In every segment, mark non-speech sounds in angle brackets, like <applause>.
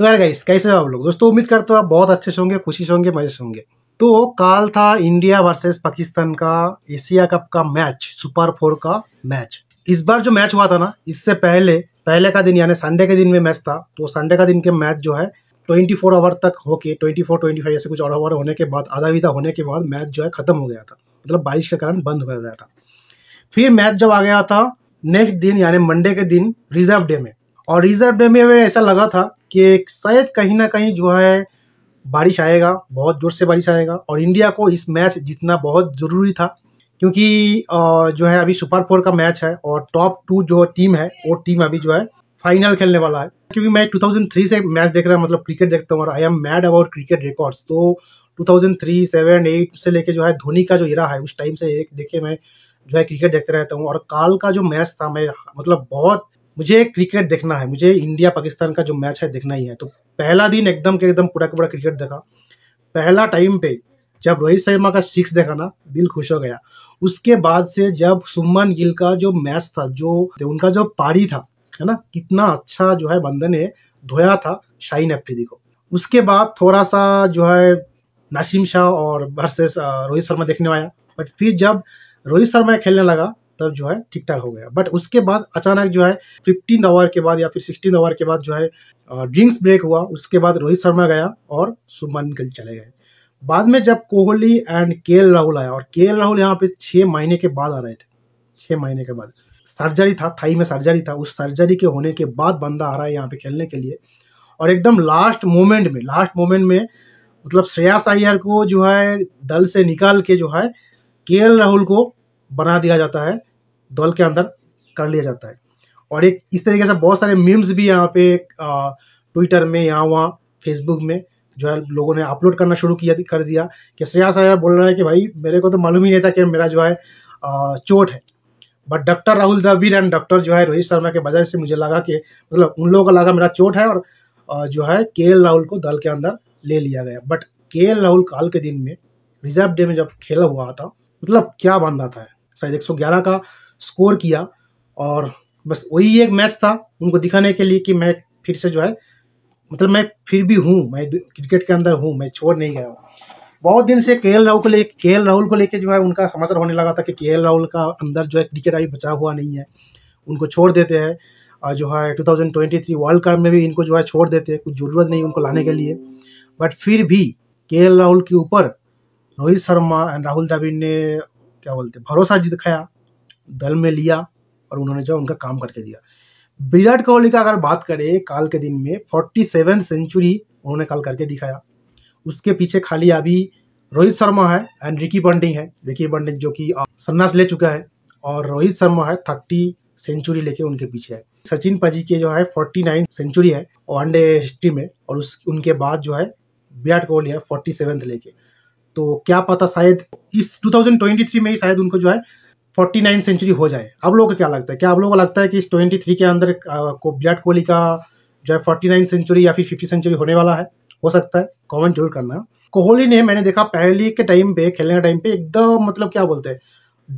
तो यार गाइस कैसे हो आप लोग दोस्तों उम्मीद करते हो आप बहुत अच्छे से होंगे खुशी से होंगे मजे से होंगे तो काल था इंडिया वर्सेस पाकिस्तान का एशिया कप का मैच सुपर फोर का मैच इस बार जो मैच हुआ था ना इससे पहले पहले का दिन यानी संडे के दिन में मैच था तो संडे का दिन के मैच जो है 24 आवर तक होके 24 25 ऐसे कुछ और आवर होने के बाद आधा विधा होने के बाद मैच जो है खत्म हो गया था मतलब बारिश के कारण बंद हो गया था फिर मैच जब आ गया था नेक्स्ट दिन यानी मंडे के दिन रिजर्व डे में और रिजर्व डे में ऐसा लगा था कि शायद कहीं ना कहीं जो है बारिश आएगा बहुत ज़ोर से बारिश आएगा और इंडिया को इस मैच जीतना बहुत ज़रूरी था क्योंकि जो है अभी सुपर फोर का मैच है और टॉप टू जो टीम है वो टीम अभी जो है फाइनल खेलने वाला है क्योंकि मैं 2003 से मैच देख रहा हूँ मतलब क्रिकेट देखता हूँ और I am mad about cricket records तो 2003 सेवन एट से लेके जो है धोनी का जो इरा है उस टाइम से देखे मैं जो है क्रिकेट देखते रहता हूँ और काल का जो मैच था मैं मतलब बहुत मुझे क्रिकेट देखना है मुझे इंडिया पाकिस्तान का जो मैच है देखना ही है तो पहला दिन एकदम के एकदम पूरा का पूरा क्रिकेट देखा पहला टाइम पे जब रोहित शर्मा का सिक्स देखा ना दिल खुश हो गया उसके बाद से जब सुमन गिल का जो मैच था जो उनका जो पारी था है ना कितना अच्छा जो है बंदे ने धोया था शाहीन अफरीदी को उसके बाद थोड़ा सा जो है नासिम शाह और वर्सेस रोहित शर्मा देखने आया बट फिर जब रोहित शर्मा खेलने लगा तब जो है ठीक ठाक हो गया बट उसके बाद अचानक जो है फिफ्टीन आवर के बाद या फिर सिक्सटीन आवर के बाद जो है ड्रिंक्स ब्रेक हुआ उसके बाद रोहित शर्मा गया और सुमन गिल चले गए बाद में जब कोहली एंड के राहुल आया और के राहुल यहाँ पे छः महीने के बाद आ रहे थे छः महीने के बाद सर्जरी था थाई में सर्जरी था उस सर्जरी के होने के बाद बंदा आ रहा है यहाँ पे खेलने के लिए और एकदम लास्ट मोमेंट में लास्ट मोमेंट में मतलब श्रेयास अय्यर को जो है दल से निकाल के जो है के राहुल को बना दिया जाता है दल के अंदर कर लिया जाता है और एक इस तरीके से बहुत सारे मीम्स भी यहाँ पे ट्विटर में यहाँ वहाँ फेसबुक में जो है लोगों ने अपलोड करना शुरू किया कर दिया कि श्रेया सर बोल रहा है कि भाई मेरे को तो मालूम ही नहीं था कि मेरा जो है चोट है but doctor Rahul Dravid and doctor जो है रोहित शर्मा के वजह से मुझे लगा कि मतलब उन लोगों को लगा मेरा चोट है और जो है के राहुल को दल के अंदर ले लिया गया बट के राहुल काल के दिन में रिजर्व डे में जब खेला हुआ था मतलब क्या बांधा था शायद एक का स्कोर किया और बस वही एक मैच था उनको दिखाने के लिए कि मैं फिर से जो है मतलब मैं फिर भी हूँ मैं क्रिकेट के अंदर हूँ मैं छोड़ नहीं गया हूँ बहुत दिन से के राहुल को लेकर के राहुल को लेकर जो है उनका समाचार होने लगा था कि के राहुल का अंदर जो है क्रिकेट अभी बचा हुआ नहीं है उनको छोड़ देते हैं और जो है 2023 वर्ल्ड कप में भी इनको जो है छोड़ देते हैं कुछ ज़रूरत नहीं उनको लाने के लिए बट फिर भी के राहुल के ऊपर रोहित शर्मा एंड राहुल द्रविड़ ने क्या बोलते भरोसा दिखाया दल में लिया और उन्होंने जो उनका काम करके दिया विराट कोहली का अगर बात करें काल के दिन में फोर्टी सेवन सेंचुरी उन्होंने कल करके दिखाया उसके पीछे खाली अभी रोहित शर्मा है एंड रिकी बंडिंग है रिकी बंडिंग जो कि सन्नास ले चुका है और रोहित शर्मा है थर्टी सेंचुरी लेके उनके पीछे है सचिन पजी के जो है फोर्टी नाइन सेंचुरी है वनडे हिस्ट्री में और उस उनके बाद जो है विराट कोहली है फोर्टी सेवेंथ लेके तो क्या पता शायद इस टू थाउजेंड ट्वेंटी थ्री में ही शायद उनको जो है फोर्टी नाइन सेंचुरी हो जाए आप लोगों को क्या लगता है क्या आप लोगों को लगता है कि इस ट्वेंटी थ्री के अंदर को विराट कोहली का जो है फोर्टी नाइन सेंचुरी या फिर फिफ्टी सेंचुरी होने वाला है हो सकता है कॉमेंट जरूर करना कोहली ने मैंने देखा पहले के टाइम पे खेलने के टाइम पे एकदम मतलब क्या बोलते हैं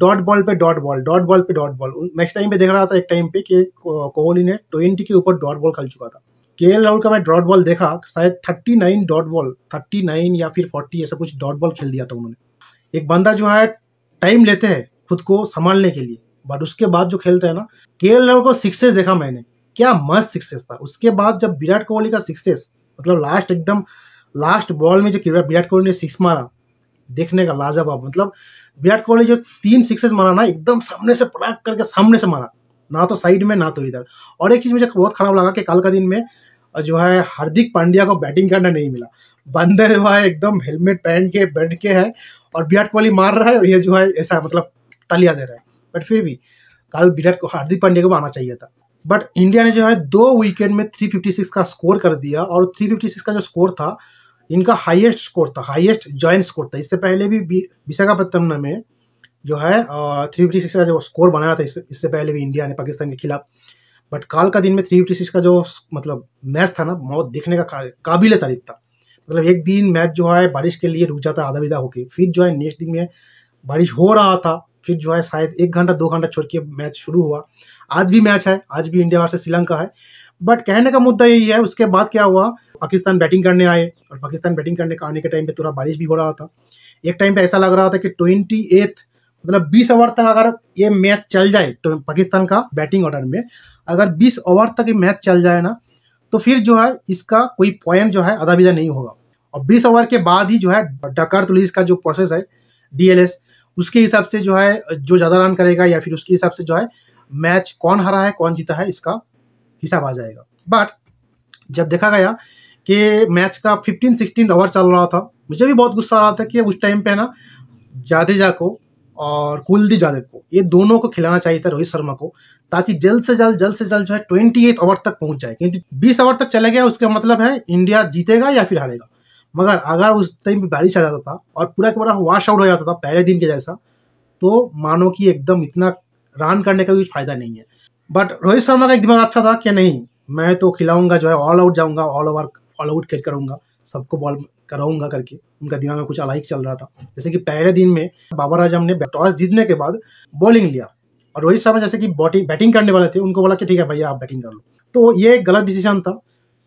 डॉट बॉल पे डॉट बॉल डॉट बॉल पे डॉट बॉल नेक्स्ट टाइम पे देख रहा था एक टाइम पे कि कोहली ने ट्वेंटी के ऊपर डॉट बॉल खेल चुका था के एल राहुल का मैं डॉट बॉल देखा शायद thirty nine dot ball thirty nine या फिर फोर्टी ऐसा कुछ डॉट बॉल खेल दिया था उन्होंने एक बंदा जो है टाइम लेते हैं खुद को संभालने के लिए बट उसके बाद जो खेलते हैं ना के राहुल को सिक्सेस देखा मैंने क्या मस्त सिक्सेस था उसके बाद जब विराट कोहली का सिक्सेस मतलब लास्ट एकदम लास्ट बॉल में जो विराट कोहली ने सिक्स मारा देखने का लाजवाब मतलब विराट कोहली जो तीन सिक्सेस मारा ना एकदम सामने से पड़ाक करके सामने से मारा ना तो साइड में ना तो इधर और एक चीज़ मुझे बहुत खराब लगा कि कल का दिन में जो है हार्दिक पांड्या को बैटिंग करना नहीं मिला बंदर जो है एकदम हेलमेट पहन के बैठ के है और विराट कोहली मार रहा है और ये जो है ऐसा मतलब तालियां दे रहा है बट फिर भी कल विराट को हार्दिक पांड्या को आना चाहिए था बट इंडिया ने जो है दो विकेट में 356 का स्कोर कर दिया और 356 का जो स्कोर था इनका हाईएस्ट स्कोर था हाईएस्ट जॉइंट स्कोर था इससे पहले भी विशाखापत्तनम में जो है थ्री फिफ्टी सिक्स का जो स्कोर बनाया था इससे इससे पहले भी इंडिया ने पाकिस्तान के खिलाफ बट काल का दिन में थ्री फिफ्टी सिक्स का जो मतलब मैच था ना बहुत देखने का काबिल तारीफ था मतलब एक दिन मैच जो है बारिश के लिए रुक जाता आधा विधा होके फिर जो है नेक्स्ट दिन में बारिश हो रहा था फिर जो है शायद एक घंटा दो घंटा छोड़ के मैच शुरू हुआ आज भी मैच है आज भी इंडिया वर्सेज श्रीलंका है बट कहने का मुद्दा यही है उसके बाद क्या हुआ पाकिस्तान बैटिंग करने आए और पाकिस्तान बैटिंग करने का आने के टाइम पे थोड़ा बारिश भी हो रहा था एक टाइम पे ऐसा लग रहा था कि ट्वेंटी एथ मतलब बीस ओवर तक अगर ये मैच चल जाए तो पाकिस्तान का बैटिंग ऑर्डर में अगर बीस ओवर तक ये मैच चल जाए ना तो फिर जो है इसका कोई पॉइंट जो है अदाविदा नहीं होगा और बीस ओवर के बाद ही जो है डकार तुलिस का जो प्रोसेस है डी उसके हिसाब से जो है जो ज़्यादा रन करेगा या फिर उसके हिसाब से जो है मैच कौन हारा है कौन जीता है इसका हिसाब आ जाएगा बट जब देखा गया कि मैच का फिफ्टीन सिक्सटीन ओवर चल रहा था मुझे भी बहुत गुस्सा आ रहा था कि उस टाइम पे ना जादेजा को और कुलदीप जादेव को ये दोनों को खिलाना चाहिए था रोहित शर्मा को ताकि जल्द से जल्द जल्द से जल्द जो है ट्वेंटी एट ओवर तक पहुंच जाए क्योंकि बीस ओवर तक चले गया उसका मतलब है इंडिया जीतेगा या फिर हारेगा मगर अगर उस टाइम पे बारिश आ जाता था और पूरा का पूरा वॉश आउट हो जाता था पहले दिन के जैसा तो मानो कि एकदम इतना रन करने का कुछ फायदा नहीं है बट रोहित शर्मा का एक दिमाग अच्छा था कि नहीं मैं तो खिलाऊंगा जो है ऑल आउट जाऊंगा ऑल ओवर ऑल आउट खेल करूंगा सबको बॉल कराऊंगा करके उनका दिमाग में कुछ अलाइक चल रहा था जैसे कि पहले दिन में बाबर आजम ने टॉस जीतने के बाद बॉलिंग लिया और रोहित शर्मा जैसे कि बॉटिंग बैटिंग करने वाले थे उनको बोला कि ठीक है भैया आप बैटिंग कर लो तो ये गलत डिसीजन था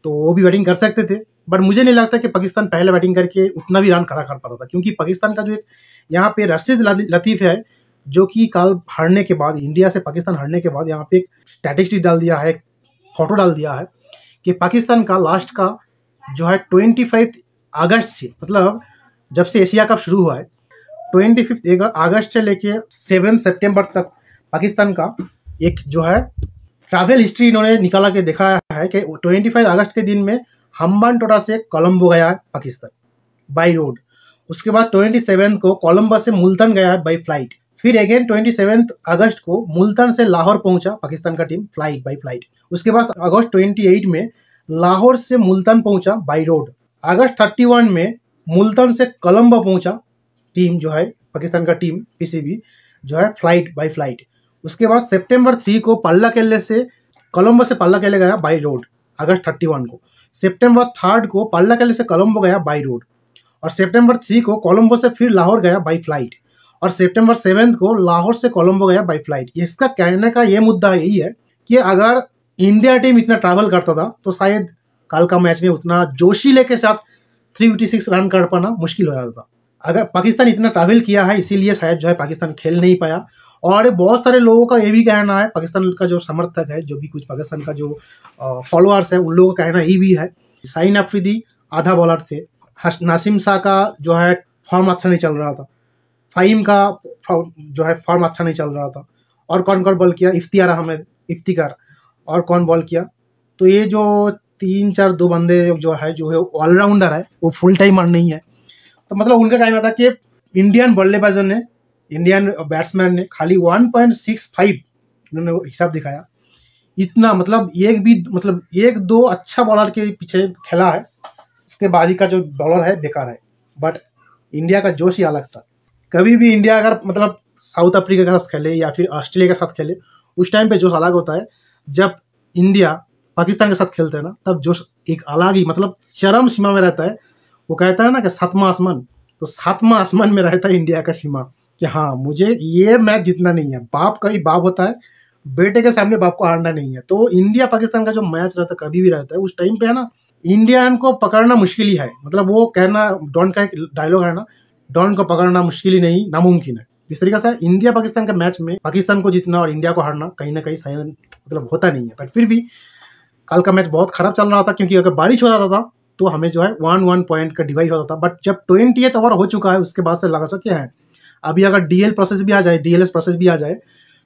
तो वो भी बैटिंग कर सकते थे बट मुझे नहीं लगता कि पाकिस्तान पहले बैटिंग करके उतना भी रन खड़ा कर पाता था क्योंकि पाकिस्तान का जो एक यहाँ पे रशीद लतीफ़ है जो कि कल हारने के बाद इंडिया से पाकिस्तान हारने के बाद यहाँ पे एक स्टैटिस्टिक डाल दिया है फोटो डाल दिया है कि पाकिस्तान का लास्ट का जो है ट्वेंटी अगस्त से मतलब जब से एशिया कप शुरू हुआ है ट्वेंटी फिफ्थ अगस्त से लेके सेवन सेप्टेम्बर तक पाकिस्तान का एक जो है ट्रैवल हिस्ट्री इन्होंने निकाला के देखा है कि ट्वेंटी फाइव अगस्त के दिन में हम्बान टोटा से कोलंबो गया पाकिस्तान बाई रोड उसके बाद ट्वेंटी सेवन को कोलंबा से मुल्तान गया बाई फ्लाइट फिर अगेन ट्वेंटी सेवन अगस्त को मुल्तान से लाहौर पहुंचा पाकिस्तान का टीम फ्लाइट बाई फ्लाइट उसके बाद अगस्त ट्वेंटी एट में लाहौर से मुल्तान पहुंचा बाई रोड अगस्त थर्टी वन में मुल्तान से कोलंबो पहुंचा टीम जो है पाकिस्तान का टीम पीसीबी जो है फ्लाइट बाई फ्लाइट उसके बाद सेप्टेम्बर थ्री को पल्ला केले से कोलंबो से पल्ला केले गया बाई रोड अगस्त थर्टी वन को सेप्टेम्बर थर्ड को पल्लाकली से कोलंबो गया बाई रोड और सेप्टेम्बर थ्री को कोलंबो से फिर लाहौर गया बाई फ्लाइट और सेप्टेम्बर सेवेंथ को लाहौर से कोलंबो गया बाई फ्लाइट इसका कहने का ये मुद्दा यही है कि अगर इंडिया टीम इतना ट्रैवल करता था तो शायद कल का मैच में उतना जोशीले के साथ थ्री फिफ्टी सिक्स रन कर पाना मुश्किल हो जाता था अगर पाकिस्तान इतना ट्रैवल किया है इसीलिए शायद जो है पाकिस्तान खेल नहीं पाया और बहुत सारे लोगों का ये भी कहना है पाकिस्तान का जो समर्थक है जो भी कुछ पाकिस्तान का जो फॉलोअर्स है उन लोगों का कहना ये भी है साइन अफ्रीदी आधा बॉलर थे नासिम शाह का जो है फॉर्म अच्छा नहीं चल रहा था फाइम का जो है फॉर्म अच्छा नहीं चल रहा था और कौन कौन बॉल किया इफ्तियार हमें इफ्तिकार और कौन बॉल किया तो ये जो तीन चार दो बंदे जो है जो है ऑलराउंडर है वो फुल टाइमर नहीं है तो मतलब उनका कहना था कि इंडियन बल्लेबाजों ने इंडियन बैट्समैन ने खाली 1.65 उन्होंने हिसाब दिखाया इतना मतलब एक भी मतलब एक दो अच्छा बॉलर के पीछे खेला है उसके बाद ही का जो बॉलर है बेकार है बट इंडिया का जोश ही अलग था कभी भी इंडिया अगर मतलब साउथ अफ्रीका के साथ खेले या फिर ऑस्ट्रेलिया के साथ खेले उस टाइम पे जोश अलग होता है जब इंडिया पाकिस्तान के साथ खेलते हैं ना तब जोश एक अलग ही मतलब चरम सीमा में रहता है वो कहता है ना कि सातवा आसमान तो सातवा आसमान में रहता है इंडिया का सीमा कि हाँ मुझे ये मैच जीतना नहीं है बाप का ही बाप होता है बेटे के सामने बाप को हारना नहीं है तो इंडिया पाकिस्तान का जो मैच रहता कभी भी रहता है उस टाइम पे है ना इंडियन को पकड़ना मुश्किल ही है मतलब वो कहना डॉन का एक डायलॉग है ना डॉन को पकड़ना मुश्किल ही नहीं नामुमकिन है इस तरीके से इंडिया पाकिस्तान के मैच में पाकिस्तान को जीतना और इंडिया को हारना कहीं ना कहीं सही मतलब होता नहीं है बट फिर भी कल का मैच बहुत खराब चल रहा था क्योंकि अगर बारिश हो जाता था तो हमें जो है वन वन पॉइंट का डिवाइड होता था बट जब ट्वेंटी ओवर हो चुका है उसके बाद से लगा सकते हैं अभी अगर डीएल प्रोसेस भी आ जाए डीएलएस प्रोसेस भी आ जाए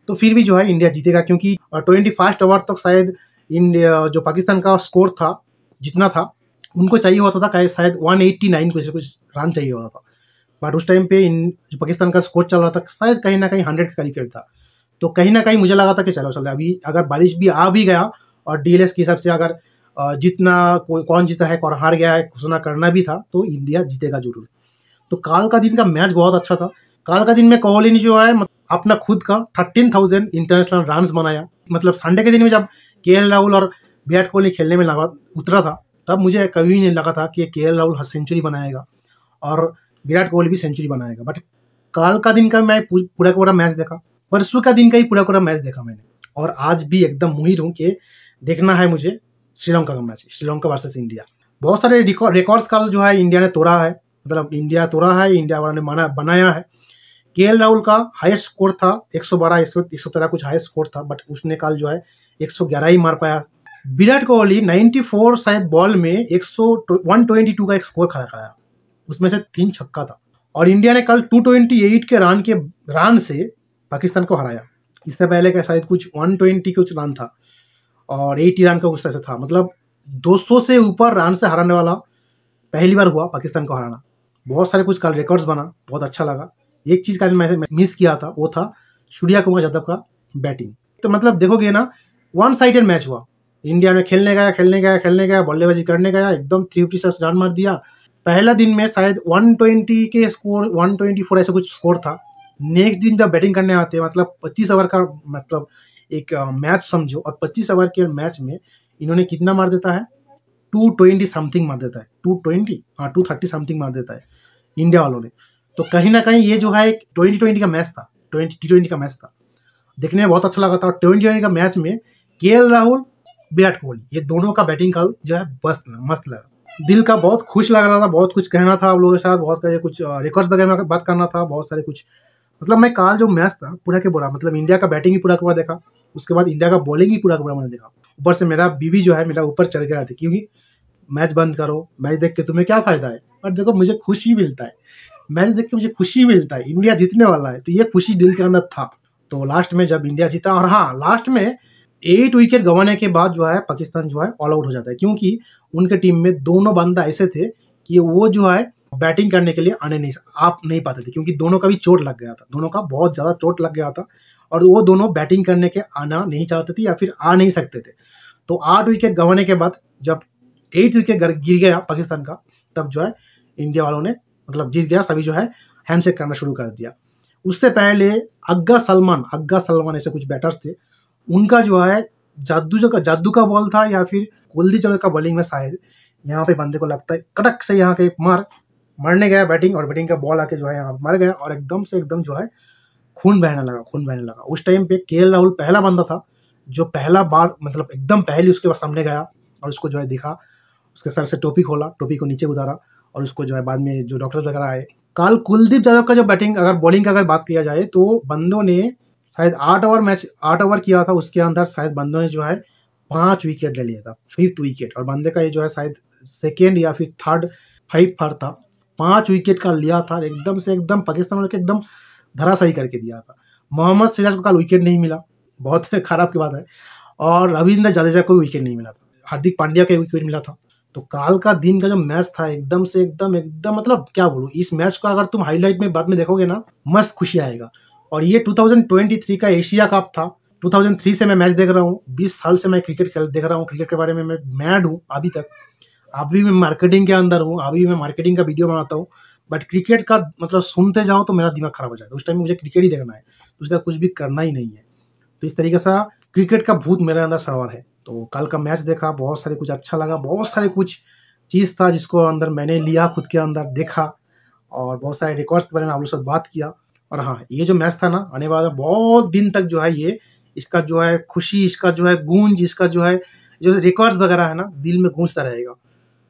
तो फिर भी जो है इंडिया जीतेगा क्योंकि ट्वेंटी फर्स्ट ओवर तक शायद इंडिया जो पाकिस्तान का स्कोर था जितना था उनको चाहिए होता था शायद वन एट्टी नाइन कुछ कुछ रन चाहिए होता था बट उस टाइम पे इन जो पाकिस्तान का स्कोर चल रहा था शायद कहीं ना कहीं हंड्रेड का क्रिकेट था तो कहीं ना कहीं मुझे लगा था कि चलो चलो अभी अगर बारिश भी आ भी गया और डी के हिसाब से अगर जितना कोई कौन जीता है कौन हार गया है घोषणा करना भी था तो इंडिया जीतेगा जरूर तो काल का दिन का मैच बहुत अच्छा था कल का दिन में कोहली ने जो है मतलब अपना खुद का थर्टीन थाउजेंड इंटरनेशनल रन बनाया मतलब संडे के दिन में जब के राहुल और विराट कोहली खेलने में लगा उतरा था तब मुझे कभी नहीं लगा था कि के राहुल हर सेंचुरी बनाएगा और विराट कोहली भी सेंचुरी बनाएगा बट कल का दिन का मैं पूरा का पूरा मैच देखा परसों का दिन का ही पूरा पूरा मैच देखा मैंने और आज भी एकदम मुहिर हूँ कि देखना है मुझे श्रीलंका का मैच श्रीलंका वर्सेस इंडिया बहुत सारे रिकॉर्ड्स कल जो है इंडिया ने तोड़ा है मतलब इंडिया तोड़ा है इंडिया वालों ने माना बनाया है के राहुल का हाईएस्ट स्कोर था 112 इस वक्त एक कुछ हाईएस्ट स्कोर था बट उसने कल जो है 111 ही मार पाया विराट कोहली 94 शायद बॉल में एक सौ का एक स्कोर खड़ा कराया उसमें से तीन छक्का था और इंडिया ने कल 228 के रन के रन से पाकिस्तान को हराया इससे पहले का शायद कुछ 120 कुछ रन था और 80 रन का कुछ ऐसा था मतलब 200 से ऊपर रन से हराने वाला पहली बार हुआ पाकिस्तान को हराना बहुत सारे कुछ कल रिकॉर्ड्स बना बहुत अच्छा लगा एक चीज़ का मैंने मिस किया था वो था सूर्या कुमार यादव का बैटिंग तो मतलब देखोगे ना वन साइडेड मैच हुआ इंडिया में खेलने गया खेलने गया खेलने गया बल्लेबाजी करने गया एकदम थ्री फिफ्टी सिक्स रन मार दिया पहला दिन में शायद ट्वेंटी के स्कोर फोर ऐसा कुछ स्कोर था नेक्स्ट दिन जब बैटिंग करने आते मतलब पच्चीस ओवर का मतलब एक मैच समझो और पच्चीस ओवर के मैच में इन्होंने कितना मार देता है टू ट्वेंटी समथिंग मार देता है टू ट्वेंटी हाँ टू थर्टी समथिंग मार देता है इंडिया वालों ने तो कहीं ना कहीं ये जो है एक ट्वेंटी ट्वेंटी का मैच था ट्वेंटी टी ट्वेंटी का मैच था देखने में बहुत अच्छा लगा था और ट्वेंटी ट्वेंटी का मैच में के राहुल विराट कोहली ये दोनों का बैटिंग कल जो है बस मस्त लगा दिल का बहुत खुश लग रहा था बहुत कुछ कहना था आप लोगों के साथ बहुत सारे कुछ रिकॉर्ड्स वगैरह बात करना था बहुत सारे कुछ मतलब मैं काल जो मैच था पूरा के पूरा मतलब इंडिया का बैटिंग ही पूरा के पूरा देखा उसके बाद इंडिया का बॉलिंग ही पूरा के पूरा मैंने देखा ऊपर से मेरा बीवी जो है मेरा ऊपर चढ़ गया था क्योंकि मैच बंद करो मैच देख के तुम्हें क्या फायदा है पर देखो मुझे खुशी मिलता है मैच देख के मुझे खुशी मिलता है इंडिया जीतने वाला है तो ये खुशी दिल के अंदर था तो लास्ट में जब इंडिया जीता और हाँ लास्ट में एट विकेट गंवाने के बाद जो है पाकिस्तान जो है ऑल आउट हो जाता है क्योंकि उनके टीम में दोनों बंदा ऐसे थे कि वो जो है बैटिंग करने के लिए आने नहीं आप नहीं पाते थे क्योंकि दोनों का भी चोट लग गया था दोनों का बहुत ज़्यादा चोट लग गया था और वो दोनों बैटिंग करने के आना नहीं चाहते थे या फिर आ नहीं सकते थे तो आठ विकेट गंवाने के बाद जब एट विकेट गिर गया पाकिस्तान का तब जो है इंडिया वालों ने मतलब जीत गया सभी जो है हैंडशेक करना शुरू कर दिया उससे पहले अग्गा सलमान अग्गा सलमान ऐसे कुछ बैटर्स थे उनका जो है जादू जगह जादू का बॉल था या फिर कोल्दी जगह का बॉलिंग में शायद यहाँ पे बंदे को लगता है कटक से यहाँ के मार मरने गया बैटिंग और बैटिंग का बॉल आके जो है यहाँ मर गया और एकदम से एकदम जो है खून बहने लगा खून बहने लगा उस टाइम पे के राहुल पहला बंदा था जो पहला बार मतलब एकदम पहली उसके बाद सामने गया और उसको जो है दिखा उसके सर से टोपी खोला टोपी को नीचे उतारा और उसको जो है बाद में जो डॉक्टर वगैरह आए कल कुलदीप यादव का जो बैटिंग अगर बॉलिंग का अगर बात किया जाए तो बंदों ने शायद आठ ओवर मैच आठ ओवर किया था उसके अंदर शायद बंदों ने जो है पाँच विकेट ले लिया था फिफ्थ विकेट और बंदे का ये जो है शायद सेकेंड या फिर थर्ड फाइव फर था पाँच विकेट का लिया था एकदम से एकदम पाकिस्तान के एकदम धराशाही करके दिया था मोहम्मद सिराज को कल विकेट नहीं मिला बहुत <laughs> खराब की बात है और रविंद्र जडेजा को विकेट नहीं मिला था हार्दिक पांड्या का विकेट मिला था तो काल का दिन का जो मैच था एकदम से एकदम एकदम मतलब क्या बोलूँ इस मैच को अगर तुम हाईलाइट में बाद में देखोगे ना मस्त खुशी आएगा और ये 2023 का एशिया कप था 2003 से मैं मैच देख रहा हूँ 20 साल से मैं क्रिकेट खेल देख रहा हूँ क्रिकेट के बारे में मैं मैड हूँ अभी तक अभी मैं मार्केटिंग के अंदर हूँ अभी मैं मार्केटिंग का वीडियो बनाता हूँ बट क्रिकेट का मतलब सुनते जाओ तो मेरा दिमाग खराब हो जाता है उस टाइम मुझे क्रिकेट ही देखना है तो उसका कुछ भी करना ही नहीं है तो इस तरीके से क्रिकेट का भूत मेरे अंदर सवार है तो कल का मैच देखा बहुत सारे कुछ अच्छा लगा बहुत सारे कुछ चीज़ था जिसको अंदर मैंने लिया खुद के अंदर देखा और बहुत सारे रिकॉर्ड्स के बारे में आप लोग साथ बात किया और हाँ ये जो मैच था ना आने वाला बहुत दिन तक जो है ये इसका जो है खुशी इसका जो है गूंज इसका जो है जो रिकॉर्ड्स वगैरह है ना दिल में गूंजता रहेगा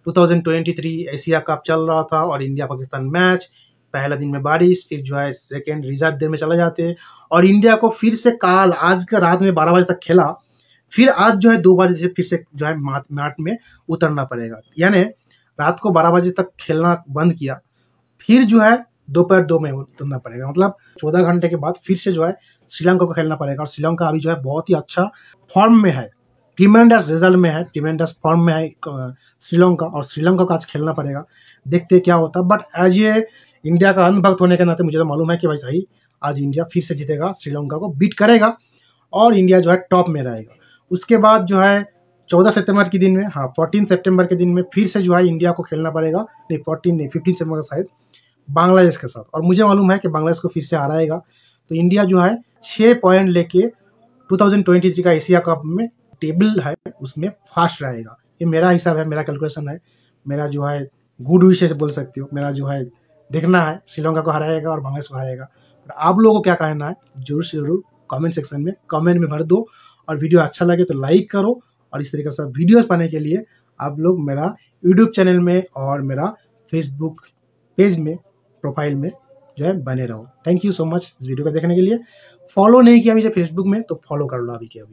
2023 एशिया कप चल रहा था और इंडिया पाकिस्तान मैच पहला दिन में बारिश फिर जो है सेकेंड रिजर्व डे में चले जाते हैं और इंडिया को फिर से काल आज का रात में बारह बजे तक खेला फिर आज जो है दो बजे से फिर से जो है मैट में उतरना पड़ेगा यानी रात को बारह बजे तक खेलना बंद किया फिर जो है दोपहर दो में उतरना पड़ेगा मतलब चौदह घंटे के बाद फिर से जो है श्रीलंका को खेलना पड़ेगा और श्रीलंका अभी जो है बहुत ही अच्छा फॉर्म में है ट्रिमेंडस रिजल्ट में है ट्रिमेंडस फॉर्म में है श्रीलंका और श्रीलंका को आज खेलना पड़ेगा देखते क्या होता बट एज ए इंडिया का अनभक्त तो होने के नाते मुझे तो मालूम है कि भाई भाई आज इंडिया फिर से जीतेगा श्रीलंका को बीट करेगा और इंडिया जो है टॉप में रहेगा उसके बाद जो है चौदह सितंबर के दिन में हाँ फोर्टीन सेप्टेम्बर के दिन में फिर से जो है इंडिया को खेलना पड़ेगा नहीं फोर्टीन नहीं फिफ्टीन सेप्टेम्बर शायद बांग्लादेश के साथ और मुझे मालूम है कि बांग्लादेश को फिर से हराएगा तो इंडिया जो है छः पॉइंट लेके 2023 का एशिया कप में टेबल है उसमें फास्ट रहेगा ये मेरा हिसाब है मेरा कैलकुलेशन है मेरा जो है गुड विशेष बोल सकते हो मेरा जो है देखना है श्रीलंका को हराएगा और बांग्लादेश को हराएगा और आप लोगों को क्या कहना है जरूर से जरूर कमेंट सेक्शन में कमेंट में भर दो और वीडियो अच्छा लगे तो लाइक करो और इस तरीके से वीडियोस पाने के लिए आप लोग मेरा यूट्यूब चैनल में और मेरा फेसबुक पेज में प्रोफाइल में जो है बने रहो थैंक यू सो मच इस वीडियो को देखने के लिए फॉलो नहीं किया मुझे जब फेसबुक में तो फॉलो कर लो अभी के अभी